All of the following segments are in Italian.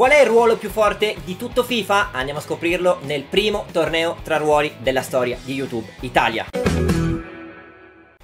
Qual è il ruolo più forte di tutto FIFA? Andiamo a scoprirlo nel primo torneo tra ruoli della storia di YouTube Italia.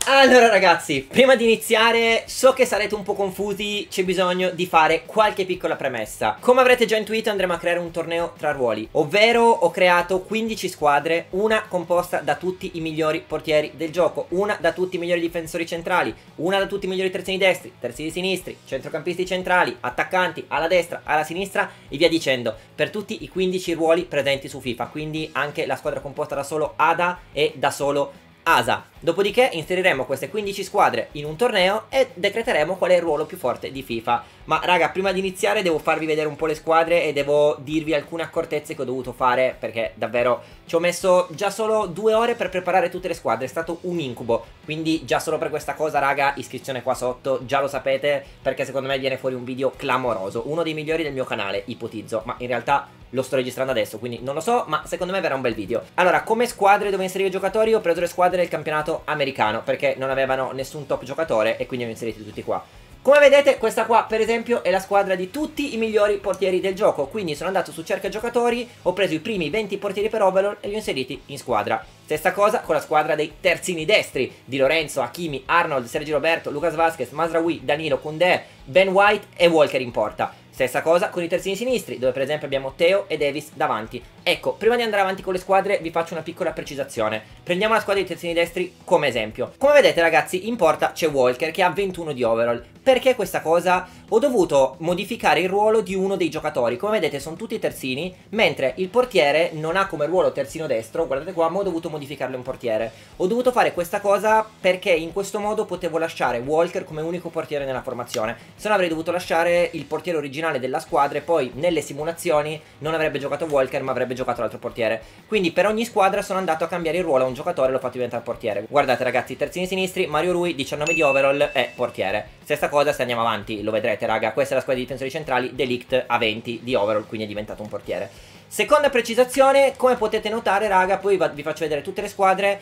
Allora ragazzi, prima di iniziare, so che sarete un po' confusi, c'è bisogno di fare qualche piccola premessa. Come avrete già intuito andremo a creare un torneo tra ruoli, ovvero ho creato 15 squadre, una composta da tutti i migliori portieri del gioco, una da tutti i migliori difensori centrali, una da tutti i migliori terzini destri, terzini sinistri, centrocampisti centrali, attaccanti, alla destra, alla sinistra e via dicendo, per tutti i 15 ruoli presenti su FIFA, quindi anche la squadra composta da solo Ada e da solo Asa. Dopodiché inseriremo queste 15 squadre in un torneo e decreteremo qual è il ruolo più forte di FIFA. Ma raga, prima di iniziare devo farvi vedere un po' le squadre e devo dirvi alcune accortezze che ho dovuto fare perché davvero ci ho messo già solo due ore per preparare tutte le squadre, è stato un incubo. Quindi già solo per questa cosa raga, iscrizione qua sotto, già lo sapete perché secondo me viene fuori un video clamoroso, uno dei migliori del mio canale, ipotizzo, ma in realtà lo sto registrando adesso, quindi non lo so, ma secondo me verrà un bel video. Allora, come squadre dove inserire i giocatori ho preso le squadre del campionato mercato americano perché non avevano nessun top giocatore e quindi li ho inseriti tutti qua. Come vedete questa qua per esempio è la squadra di tutti i migliori portieri del gioco, quindi sono andato su cerca giocatori, ho preso i primi 20 portieri per Overall e li ho inseriti in squadra. Stessa cosa con la squadra dei terzini destri di Lorenzo, Hakimi, Arnold, Sergio Roberto, Lucas Vasquez, Masraoui, Danilo, Koundé, Ben White e Walker in porta. Stessa cosa con i terzini sinistri, dove per esempio abbiamo Teo e Davis davanti. Ecco, prima di andare avanti con le squadre vi faccio una piccola precisazione. Prendiamo la squadra dei terzini destri come esempio. Come vedete ragazzi, in porta c'è Walker che ha 21 di overall. Perché questa cosa? ho dovuto modificare il ruolo di uno dei giocatori. Come vedete sono tutti terzini, mentre il portiere non ha come ruolo terzino destro, guardate qua, ma ho dovuto modificarlo in portiere. Ho dovuto fare questa cosa perché in questo modo potevo lasciare Walker come unico portiere nella formazione, se no avrei dovuto lasciare il portiere originale della squadra e poi nelle simulazioni non avrebbe giocato Walker ma avrebbe giocato l'altro portiere. Quindi per ogni squadra sono andato a cambiare il ruolo a un giocatore e l'ho fatto diventare portiere. Guardate ragazzi, terzini sinistri, Mario Rui, 19 di overall e portiere. Stessa cosa se andiamo avanti, lo vedrete Vedete raga, questa è la squadra di difensori centrali, Delict a 20 di overall, quindi è diventato un portiere. Seconda precisazione, come potete notare raga, poi vi faccio vedere tutte le squadre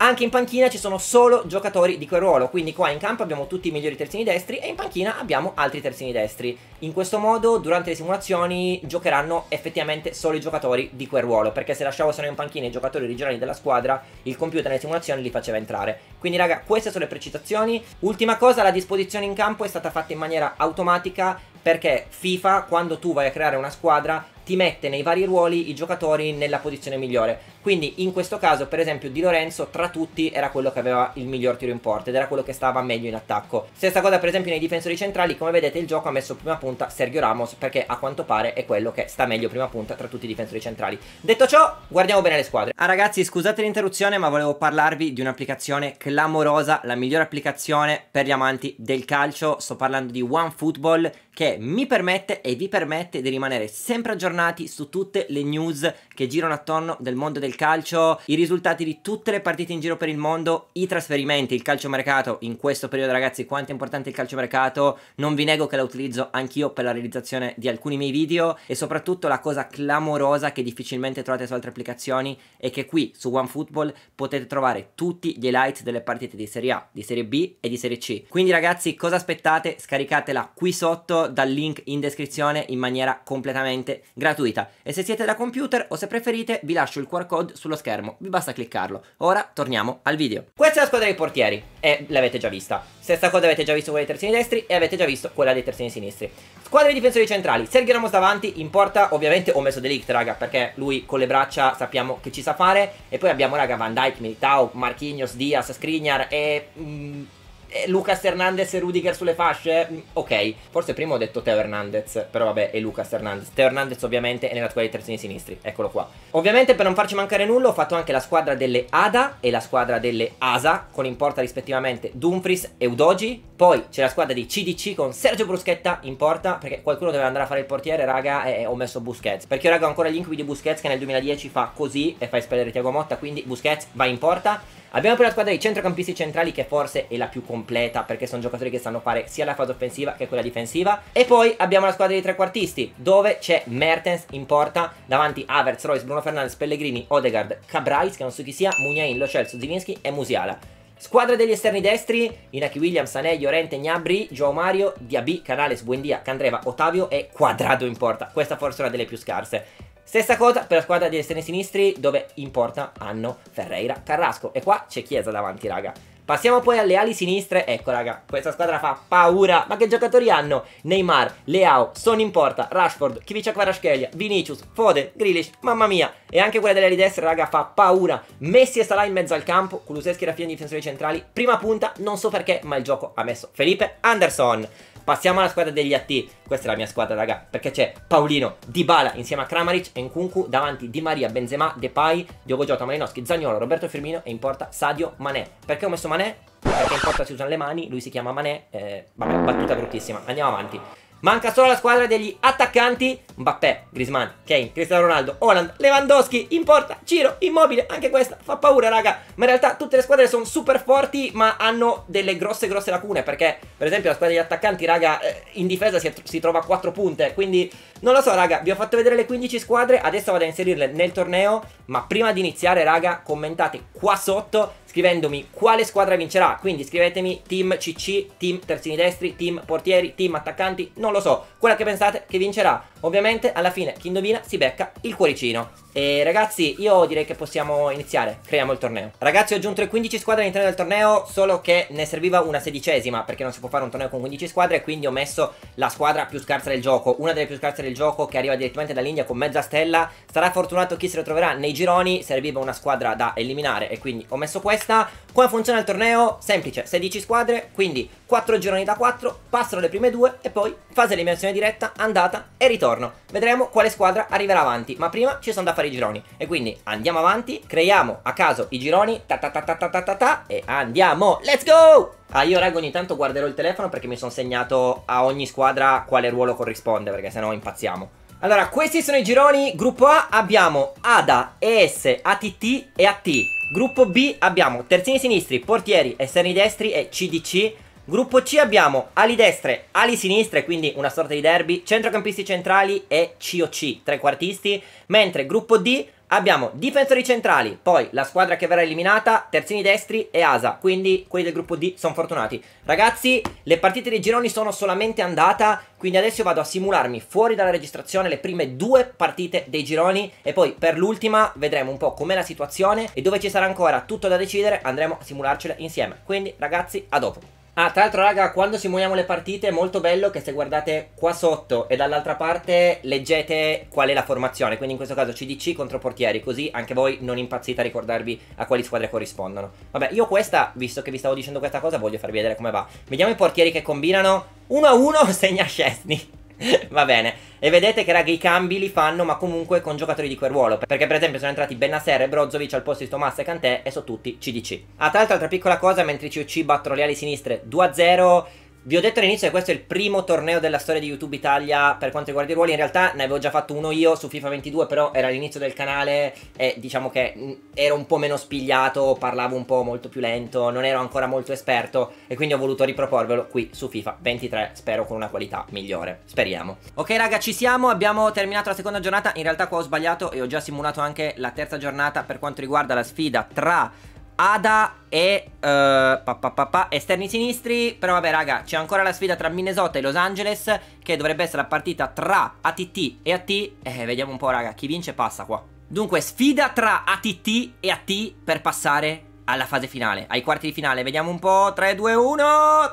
anche in panchina ci sono solo giocatori di quel ruolo, quindi qua in campo abbiamo tutti i migliori terzini destri e in panchina abbiamo altri terzini destri. In questo modo durante le simulazioni giocheranno effettivamente solo i giocatori di quel ruolo, perché se lasciavo solo in panchina i giocatori originali della squadra, il computer nelle simulazioni li faceva entrare. Quindi raga, queste sono le precisazioni. Ultima cosa, la disposizione in campo è stata fatta in maniera automatica perché FIFA quando tu vai a creare una squadra ti mette nei vari ruoli i giocatori nella posizione migliore. Quindi in questo caso, per esempio, Di Lorenzo tra tutti era quello che aveva il miglior tiro in porta ed era quello che stava meglio in attacco. Stessa cosa, per esempio, nei difensori centrali, come vedete, il gioco ha messo prima punta Sergio Ramos perché a quanto pare è quello che sta meglio prima punta tra tutti i difensori centrali. Detto ciò, guardiamo bene le squadre. Ah, ragazzi, scusate l'interruzione, ma volevo parlarvi di un'applicazione clamorosa, la migliore applicazione per gli amanti del calcio. Sto parlando di OneFootball che mi permette e vi permette di rimanere sempre aggiornati su tutte le news che girano attorno del mondo del calcio calcio, i risultati di tutte le partite in giro per il mondo, i trasferimenti, il calciomercato. In questo periodo ragazzi quanto è importante il calciomercato, non vi nego che la utilizzo anch'io per la realizzazione di alcuni miei video e soprattutto la cosa clamorosa che difficilmente trovate su altre applicazioni è che qui su OneFootball potete trovare tutti gli highlights delle partite di Serie A, di Serie B e di Serie C. Quindi ragazzi cosa aspettate? Scaricatela qui sotto dal link in descrizione in maniera completamente gratuita e se siete da computer o se preferite vi lascio il QR code code sullo schermo, vi basta cliccarlo. Ora torniamo al video. Questa è la squadra dei portieri e l'avete già vista. Stessa cosa avete già visto quella dei terzini destri e avete già visto quella dei terzini sinistri. Squadra dei difensori centrali, Sergio Ramos davanti, in porta ovviamente ho messo Delict raga perché lui con le braccia sappiamo che ci sa fare e poi abbiamo raga Van Dyke, Militao, Marquinhos, Diaz, Skriniar e... Mm, eh, Lucas Hernandez e Rudiger sulle fasce? Mm, ok, forse prima ho detto Teo Hernandez, però vabbè è Lucas Hernandez. Teo Hernandez ovviamente è nella squadra dei terzini sinistri, eccolo qua. Ovviamente per non farci mancare nulla ho fatto anche la squadra delle Ada e la squadra delle Asa, con in porta rispettivamente Dumfries e Udoji. Poi c'è la squadra di CDC con Sergio Bruschetta in porta, perché qualcuno deve andare a fare il portiere, raga, e ho messo Busquets. Perché raga ho ancora gli di Busquets che nel 2010 fa così e fa espellere Tiago Motta, quindi Busquets va in porta. Abbiamo poi la squadra dei centrocampisti centrali che forse è la più completa perché sono giocatori che sanno fare sia la fase offensiva che quella difensiva. E poi abbiamo la squadra dei trequartisti dove c'è Mertens in porta davanti Havertz, Royce, Bruno Fernandes, Pellegrini, Odegaard, Cabrais, che non so chi sia, Mugnain, Lo Celso, Zilinski e Musiala. Squadra degli esterni destri, Inaki Williams, Sané, Llorente, Gnabri, Joao Mario, Diaby, Canales, Buendia, Candreva, Ottavio e Quadrado in porta. Questa forse è una delle più scarse. Stessa cosa per la squadra di esterni sinistri dove importa hanno Ferreira Carrasco e qua c'è Chiesa davanti raga. Passiamo poi alle ali sinistre, ecco raga, questa squadra fa paura, ma che giocatori hanno? Neymar, Leao, Son in porta, Rashford, Kivicia Kvarashkelia, Vinicius, Foden, Grealish, mamma mia, e anche quella delle ali destre raga fa paura, Messi e Salah in mezzo al campo, Kuluseschi e Rafinha difensori centrali, prima punta, non so perché, ma il gioco ha messo Felipe Anderson. Passiamo alla squadra degli AT. Questa è la mia squadra, raga, perché c'è Paulino, Dybala insieme a Kramaric e Nkunku davanti Di Maria, Benzema, Depay, Diogo Giota, Malinowski, Zagnolo, Roberto Firmino e in porta Sadio Manè. Perché ho messo Manè? Perché in porta si usano le mani, lui si chiama Manè. Eh, vabbè, battuta bruttissima. Andiamo avanti. Manca solo la squadra degli attaccanti Mbappé, Grisman, Kane, Cristiano Ronaldo, Holland, Lewandowski, Importa, Ciro, Immobile, anche questa fa paura raga Ma in realtà tutte le squadre sono super forti ma hanno delle grosse grosse lacune Perché per esempio la squadra degli attaccanti raga eh, in difesa si, si trova a 4 punte Quindi non lo so raga, vi ho fatto vedere le 15 squadre Adesso vado a inserirle nel torneo Ma prima di iniziare raga commentate qua sotto scrivendomi quale squadra vincerà. Quindi scrivetemi team CC, team terzini destri, team portieri, team attaccanti, non lo so, quella che pensate che vincerà. Ovviamente alla fine chi indovina si becca il cuoricino. E ragazzi io direi che possiamo iniziare, creiamo il torneo. Ragazzi ho aggiunto le 15 squadre all'interno del torneo, solo che ne serviva una sedicesima, perché non si può fare un torneo con 15 squadre, quindi ho messo la squadra più scarsa del gioco, una delle più scarse del gioco che arriva direttamente dall'India con mezza stella. Sarà fortunato chi se lo troverà nei gironi, serviva una squadra da eliminare e quindi ho messo questa. Come funziona il torneo? Semplice, 16 squadre, quindi 4 gironi da 4, passano le prime due e poi fase eliminazione diretta, andata e ritorno intorno. Vedremo quale squadra arriverà avanti, ma prima ci sono da fare i gironi. E quindi andiamo avanti, creiamo a caso i gironi, ta ta ta ta ta ta ta, ta e andiamo, let's go! Ah, io raga ogni tanto guarderò il telefono perché mi sono segnato a ogni squadra quale ruolo corrisponde, perché sennò impazziamo. Allora, questi sono i gironi. Gruppo A abbiamo Ada, ES, ATT e AT. Gruppo B abbiamo terzini sinistri, portieri, esterni destri e CDC Gruppo C abbiamo ali destre, ali sinistre, quindi una sorta di derby, centrocampisti centrali e COC, trequartisti, mentre gruppo D abbiamo difensori centrali, poi la squadra che verrà eliminata, terzini destri e Asa, quindi quelli del gruppo D sono fortunati. Ragazzi, le partite dei gironi sono solamente andata, quindi adesso vado a simularmi fuori dalla registrazione le prime due partite dei gironi e poi per l'ultima vedremo un po' com'è la situazione e dove ci sarà ancora tutto da decidere, andremo a simularcele insieme. Quindi ragazzi, a dopo. Ah, tra l'altro, raga, quando simuliamo le partite è molto bello che se guardate qua sotto e dall'altra parte leggete qual è la formazione. Quindi in questo caso CDC contro portieri, così anche voi non impazzite a ricordarvi a quali squadre corrispondono. Vabbè, io questa, visto che vi stavo dicendo questa cosa, voglio farvi vedere come va. Vediamo i portieri che combinano. 1 a 1 segna Scesni. Va bene. E vedete che raga i cambi li fanno ma comunque con giocatori di quel ruolo Perché per esempio sono entrati Bennaser e Brozovic al posto di Tomas e Cantè e sono tutti CDC Ah tra l'altro altra piccola cosa mentre i COC battono le ali sinistre 2-0 vi ho detto all'inizio che questo è il primo torneo della storia di YouTube Italia per quanto riguarda i ruoli, in realtà ne avevo già fatto uno io su FIFA 22, però era all'inizio del canale e diciamo che mm, ero un po' meno spigliato, parlavo un po' molto più lento, non ero ancora molto esperto e quindi ho voluto riproporvelo qui su FIFA 23, spero con una qualità migliore, speriamo. Ok raga, ci siamo, abbiamo terminato la seconda giornata, in realtà qua ho sbagliato e ho già simulato anche la terza giornata per quanto riguarda la sfida tra Ada e uh, pa, pa, pa, esterni sinistri. Però vabbè, raga, c'è ancora la sfida tra Minnesota e Los Angeles. Che dovrebbe essere la partita tra ATT e AT. Eh, vediamo un po', raga, chi vince passa qua. Dunque, sfida tra ATT e AT per passare alla fase finale, ai quarti di finale. Vediamo un po'. 3, 2, 1,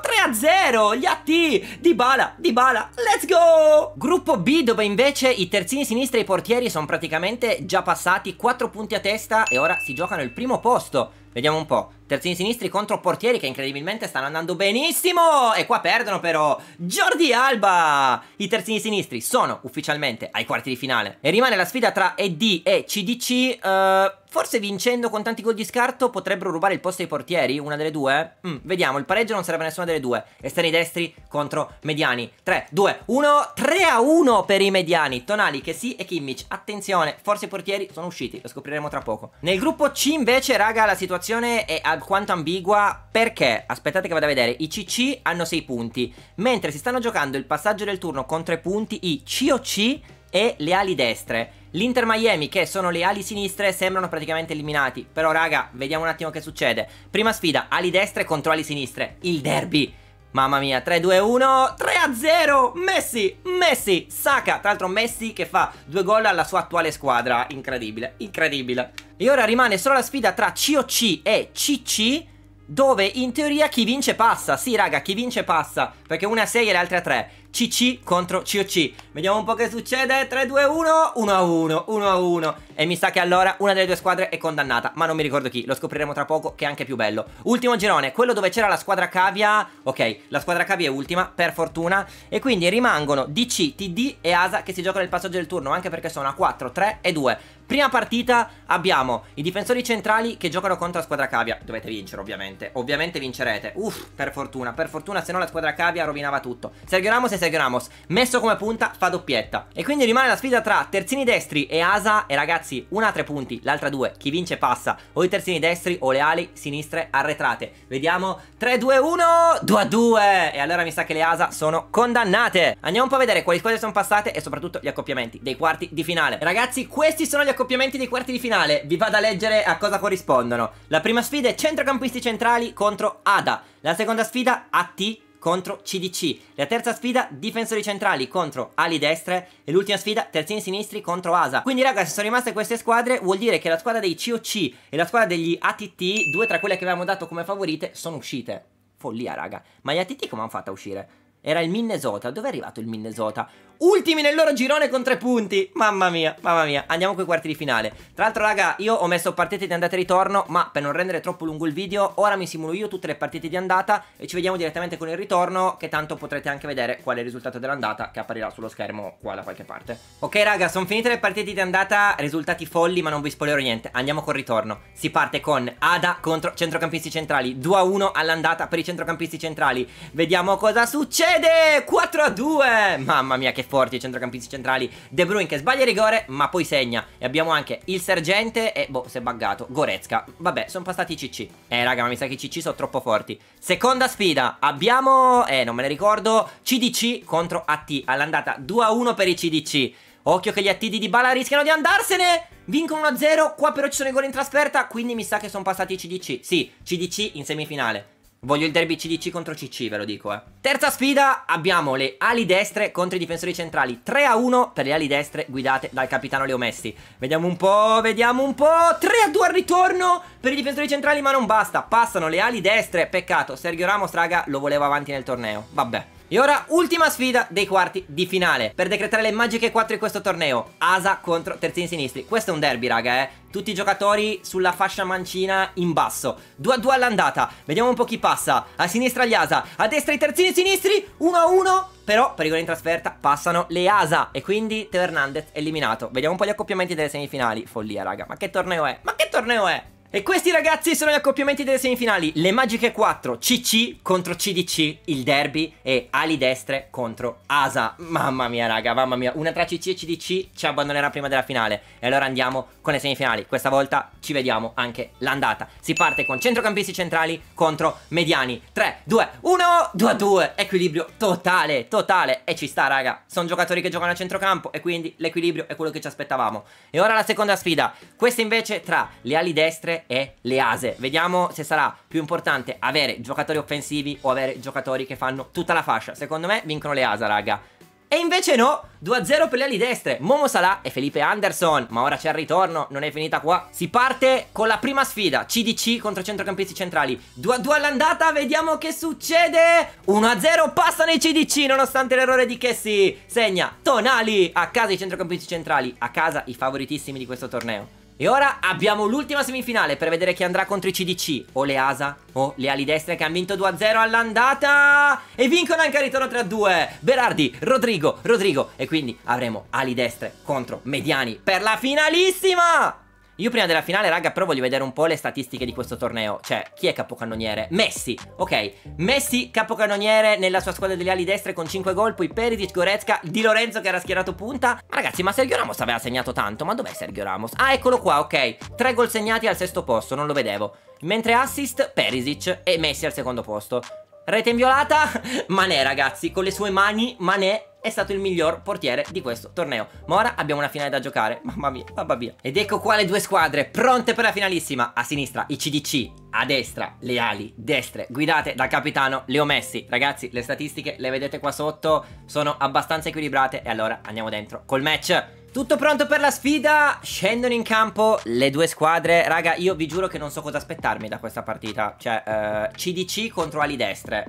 3 a 0. Gli AT di Bala, di Bala. Let's go! Gruppo B, dove invece i terzini sinistri e i portieri sono praticamente già passati. 4 punti a testa e ora si giocano il primo posto Vediamo un po'. Terzini sinistri contro portieri che incredibilmente stanno andando benissimo. E qua perdono però. Jordi Alba! I terzini sinistri sono ufficialmente ai quarti di finale. E rimane la sfida tra ED e CDC. Uh, eh, forse vincendo con tanti gol di scarto potrebbero rubare il posto ai portieri. Una delle due. Mm, vediamo, il pareggio non serve a nessuna delle due. Esterni destri contro mediani. 3, 2, 1, 3 a 1 per i mediani. Tonali, che sì e Kimmich. Attenzione, forse i portieri sono usciti. Lo scopriremo tra poco. Nel gruppo C invece, raga, la situazione situazione è alquanto ambigua perché, aspettate che vado a vedere, i CC hanno 6 punti, mentre si stanno giocando il passaggio del turno con 3 punti i COC e le ali destre. L'Inter Miami, che sono le ali sinistre, sembrano praticamente eliminati. Però, raga, vediamo un attimo che succede. Prima sfida, ali destre contro ali sinistre. Il derby. Mamma mia, 3-2-1, 3-0, Messi, Messi, Saka, tra l'altro Messi che fa due gol alla sua attuale squadra, incredibile, incredibile. E ora rimane solo la sfida tra COC e CC dove in teoria chi vince passa. Sì, raga, chi vince passa. Perché una è 6 e le altre a 3. CC contro COC. Vediamo un po' che succede. 3, 2, 1. 1 a 1. 1 a 1. E mi sa che allora una delle due squadre è condannata. Ma non mi ricordo chi. Lo scopriremo tra poco, che è anche più bello. Ultimo girone. Quello dove c'era la squadra cavia. Ok, la squadra cavia è ultima, per fortuna. E quindi rimangono DC, TD e Asa che si giocano il passaggio del turno. Anche perché sono a 4, 3 e 2. Prima partita abbiamo i difensori centrali che giocano contro la squadra cavia. Dovete vincere, ovviamente. Ovviamente vincerete. Uff, per fortuna. Per fortuna, se no la squadra cavia rovinava tutto. Sergio Ramos e Sergio Ramos. Messo come punta, fa doppietta. E quindi rimane la sfida tra terzini destri e Asa. E ragazzi, una a tre punti, l'altra due. Chi vince passa. O i terzini destri o le ali sinistre arretrate. Vediamo. 3, 2, 1. 2 a 2. E allora mi sa che le Asa sono condannate. Andiamo un po' a vedere quali squadre sono passate e soprattutto gli accoppiamenti dei quarti di finale. Ragazzi, questi sono gli accoppiamenti accoppiamenti dei quarti di finale, vi vado a leggere a cosa corrispondono. La prima sfida è centrocampisti centrali contro ADA, la seconda sfida AT contro CDC, la terza sfida difensori centrali contro ali destre e l'ultima sfida terzini sinistri contro ASA. Quindi ragazzi, sono rimaste queste squadre, vuol dire che la squadra dei COC e la squadra degli ATT, due tra quelle che avevamo dato come favorite, sono uscite. Follia raga, ma gli ATT come hanno fatto a uscire? Era il Minnesota, dove è arrivato il Minnesota? ultimi nel loro girone con tre punti. Mamma mia, mamma mia. Andiamo con i quarti di finale. Tra l'altro, raga, io ho messo partite di andata e ritorno, ma per non rendere troppo lungo il video, ora mi simulo io tutte le partite di andata e ci vediamo direttamente con il ritorno, che tanto potrete anche vedere qual è il risultato dell'andata che apparirà sullo schermo qua da qualche parte. Ok, raga, sono finite le partite di andata, risultati folli, ma non vi spoilerò niente. Andiamo col ritorno. Si parte con Ada contro centrocampisti centrali. 2 a 1 all'andata per i centrocampisti centrali. Vediamo cosa succede. 4 a 2. Mamma mia, che forti, i centrocampisti centrali. De Bruyne che sbaglia il rigore, ma poi segna. E abbiamo anche il sergente e, boh, si è buggato. Gorezca. Vabbè, sono passati i CC. Eh, raga, ma mi sa che i CC sono troppo forti. Seconda sfida. Abbiamo, eh, non me ne ricordo, CDC contro AT. All'andata 2-1 a per i CDC. Occhio che gli AT di Dybala rischiano di andarsene Vincono 1-0 Qua però ci sono i gol in trasferta Quindi mi sa che sono passati i CDC Sì, CDC in semifinale Voglio il derby CDC contro CC, ve lo dico, eh. Terza sfida, abbiamo le ali destre contro i difensori centrali. 3 a 1 per le ali destre guidate dal capitano Leo Messi. Vediamo un po', vediamo un po'. 3 a 2 al ritorno per i difensori centrali, ma non basta. Passano le ali destre, peccato. Sergio Ramos, raga, lo voleva avanti nel torneo. Vabbè. E ora ultima sfida dei quarti di finale per decretare le magiche 4 di questo torneo. Asa contro terzini sinistri. Questo è un derby, raga, eh. Tutti i giocatori sulla fascia mancina in basso. 2 a 2 all'andata. Vediamo un po' chi passa. A sinistra gli Asa, a destra i terzini sinistri. 1 a 1. Però per i gol in trasferta passano le Asa e quindi Teo Hernandez eliminato. Vediamo un po' gli accoppiamenti delle semifinali. Follia, raga. Ma che torneo è? Ma che torneo è? E questi ragazzi sono gli accoppiamenti delle semifinali, le magiche 4, CC contro CDC, il derby e ali destre contro Asa. Mamma mia raga, mamma mia, una tra CC e CDC ci abbandonerà prima della finale. E allora andiamo con le semifinali, questa volta ci vediamo anche l'andata. Si parte con centrocampisti centrali contro mediani, 3, 2, 1, 2 a 2, equilibrio totale, totale e ci sta raga. Sono giocatori che giocano a centrocampo e quindi l'equilibrio è quello che ci aspettavamo. E ora la seconda sfida, questa invece tra le ali destre giocatore è Lease. Vediamo se sarà più importante avere giocatori offensivi o avere giocatori che fanno tutta la fascia. Secondo me vincono le Leasa, raga. E invece no, 2-0 per le ali destre, Momo Salah e Felipe Anderson, ma ora c'è il ritorno, non è finita qua. Si parte con la prima sfida, CDC contro centrocampisti centrali, 2-2 all'andata, vediamo che succede. 1-0, passano i CDC nonostante l'errore di Kessi, segna Tonali, a casa i centrocampisti centrali, a casa i favoritissimi di questo torneo. E ora abbiamo l'ultima semifinale per vedere chi andrà contro i CDC o le Asa o le ali destre che hanno vinto 2-0 all'andata e vincono anche al ritorno 3-2 Berardi, Rodrigo, Rodrigo e quindi avremo ali destre contro mediani per la finalissima io prima della finale, raga, però voglio vedere un po' le statistiche di questo torneo. Cioè, chi è capocannoniere? Messi, ok. Messi, capocannoniere nella sua squadra degli ali destre con 5 gol, poi Perisic, Goretzka, Di Lorenzo che era schierato punta. Ragazzi, ma Sergio Ramos aveva segnato tanto, ma dov'è Sergio Ramos? Ah, eccolo qua, ok. 3 gol segnati al sesto posto, non lo vedevo. Mentre assist, Perisic e Messi al secondo posto. Rete inviolata, Manè ragazzi, con le sue mani, Manè è stato il miglior portiere di questo torneo. Ma ora abbiamo una finale da giocare, mamma mia, mamma mia. Ed ecco qua le due squadre, pronte per la finalissima. A sinistra i CDC, a destra le ali destre guidate dal capitano Leo Messi. Ragazzi, le statistiche le vedete qua sotto, sono abbastanza equilibrate e allora andiamo dentro col match. Tutto pronto per la sfida, scendono in campo le due squadre Raga, io vi giuro che non so cosa aspettarmi da questa partita Cioè, eh, CDC contro ali destre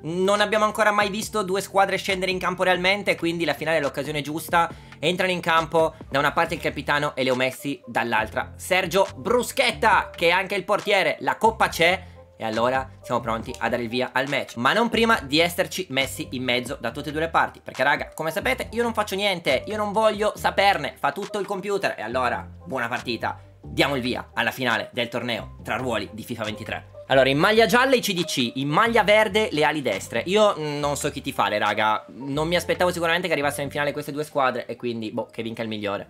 non abbiamo ancora mai visto due squadre scendere in campo realmente, quindi la finale è l'occasione giusta. Entrano in campo da una parte il capitano e Leo Messi, dall'altra Sergio Bruschetta, che è anche il portiere. La coppa c'è, e allora siamo pronti a dare il via al match Ma non prima di esserci messi in mezzo da tutte e due le parti Perché raga, come sapete io non faccio niente Io non voglio saperne, fa tutto il computer E allora, buona partita Diamo il via alla finale del torneo tra ruoli di FIFA 23 allora, in maglia gialla i CDC, in maglia verde le ali destre. Io non so chi ti fare, raga. Non mi aspettavo sicuramente che arrivassero in finale queste due squadre e quindi, boh, che vinca il migliore.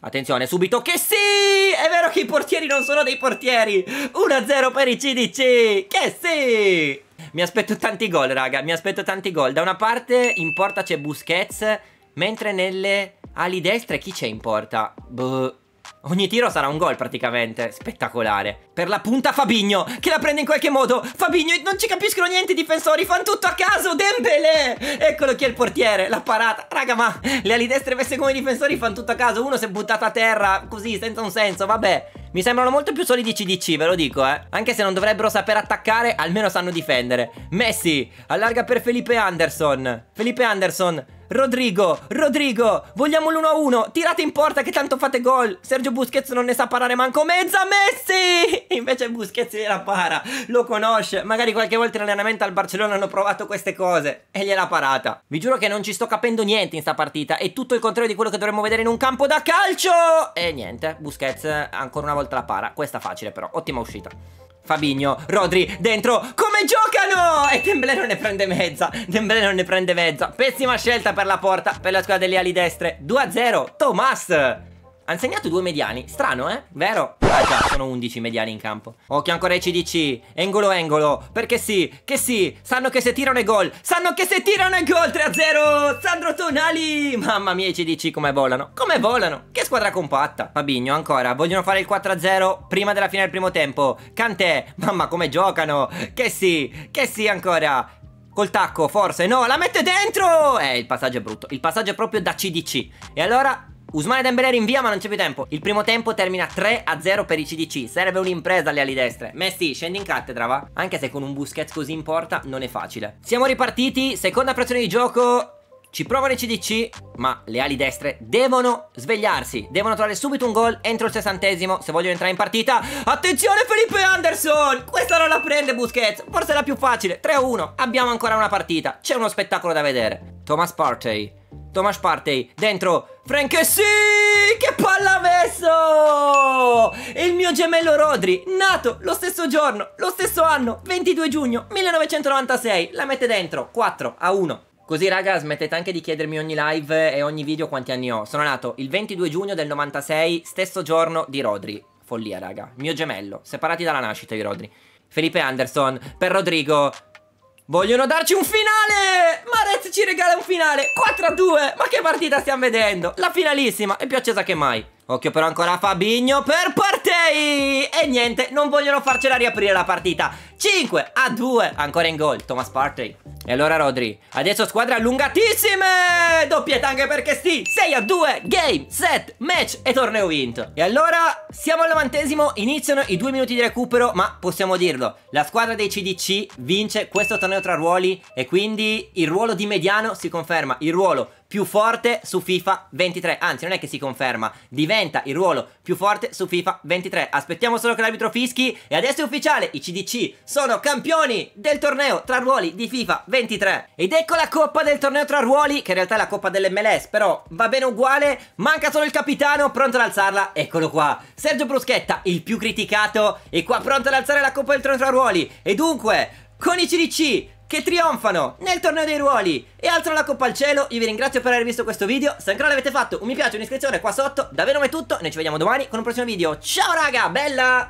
Attenzione, subito che sì! È vero che i portieri non sono dei portieri! 1-0 per i CDC! Che sì! Mi aspetto tanti gol, raga, mi aspetto tanti gol. Da una parte in porta c'è Busquets, mentre nelle ali destre chi c'è in porta? Boh, Ogni tiro sarà un gol praticamente, spettacolare. Per la punta Fabigno, che la prende in qualche modo. Fabigno, non ci capiscono niente i difensori, fanno tutto a caso, Dembele! Eccolo chi è il portiere, la parata. Raga, ma le ali destre messe come difensori fanno tutto a caso. Uno si è buttato a terra, così, senza un senso, vabbè. Mi sembrano molto più solidi CDC, ve lo dico, eh. Anche se non dovrebbero saper attaccare, almeno sanno difendere. Messi, allarga per Felipe Anderson. Felipe Anderson... Rodrigo, Rodrigo, vogliamo l'1-1. Tirate in porta che tanto fate gol. Sergio Busquets non ne sa parare manco mezza. Messi! Invece Busquets gliela para. Lo conosce. Magari qualche volta in allenamento al Barcellona hanno provato queste cose e gliela parata. Vi giuro che non ci sto capendo niente in sta partita. È tutto il contrario di quello che dovremmo vedere in un campo da calcio. E niente, Busquets eh, ancora una volta la para. Questa facile però. Ottima uscita. Fabinho, Rodri, dentro, come giocano? E Dembélé non ne prende mezza, Dembélé non ne prende mezza Pessima scelta per la porta, per la squadra delle ali destre 2-0, Tomas hanno segnato due mediani. Strano, eh? Vero? Ah già, sono 11 mediani in campo. Occhio ancora ai CDC. Engolo, engolo. Perché sì, che sì. Sanno che se tirano è gol. Sanno che se tirano è gol. 3-0. Sandro Tonali. Mamma mia, i CDC come volano. Come volano. Che squadra compatta. Fabigno, ancora. Vogliono fare il 4-0 prima della fine del primo tempo. Cantè. Mamma, come giocano. Che sì, che sì ancora. Col tacco, forse. No, la mette dentro. Eh, il passaggio è brutto. Il passaggio è proprio da CDC. E allora Usmane Dembélé rinvia ma non c'è più tempo. Il primo tempo termina 3 a 0 per i CDC. Serve un'impresa alle ali destre. Messi scendi in cattedra va. Anche se con un Busquets così in porta non è facile. Siamo ripartiti. Seconda pressione di gioco. Ci provano i CDC, ma le ali destre devono svegliarsi. Devono trovare subito un gol entro il sessantesimo se vogliono entrare in partita. Attenzione Felipe Anderson! Questa non la prende Busquets. Forse è la più facile. 3-1. a Abbiamo ancora una partita. C'è uno spettacolo da vedere. Thomas Partey Thomas Partey, dentro, Frank, sì, che palla ha messo! Il mio gemello Rodri, nato lo stesso giorno, lo stesso anno, 22 giugno 1996, la mette dentro, 4 a 1. Così raga smettete anche di chiedermi ogni live e ogni video quanti anni ho. Sono nato il 22 giugno del 96, stesso giorno di Rodri. Follia raga, mio gemello, separati dalla nascita i Rodri. Felipe Anderson, per Rodrigo, Vogliono darci un finale! Marez ci regala un finale! 4 a 2! Ma che partita stiamo vedendo? La finalissima! è più accesa che mai! Occhio però ancora a Fabigno per Partei E niente, non vogliono farcela riaprire la partita. 5 a 2, ancora in gol, Thomas Partey. E allora Rodri, adesso squadre allungatissime! Doppietta anche perché sì, 6 a 2, game, set, match e torneo vinto. E allora siamo al novantesimo, iniziano i due minuti di recupero, ma possiamo dirlo, la squadra dei CDC vince questo torneo tra ruoli e quindi il ruolo di mediano si conferma, il ruolo più forte su FIFA 23. Anzi, non è che si conferma, diventa il ruolo più forte su FIFA 23. Aspettiamo solo che l'arbitro fischi e adesso è ufficiale, i CDC sono campioni del torneo tra ruoli di FIFA 23. Ed ecco la coppa del torneo tra ruoli, che in realtà è la coppa dell'MLS, però va bene uguale, manca solo il capitano, pronto ad alzarla, eccolo qua. Sergio Bruschetta, il più criticato, E qua pronto ad alzare la coppa del torneo tra ruoli. E dunque, con i CDC che trionfano nel torneo dei ruoli e alzano la coppa al cielo. Io vi ringrazio per aver visto questo video. Se ancora l'avete fatto, un mi piace, un'iscrizione qua sotto. Davvero è tutto. Noi ci vediamo domani con un prossimo video. Ciao raga, bella!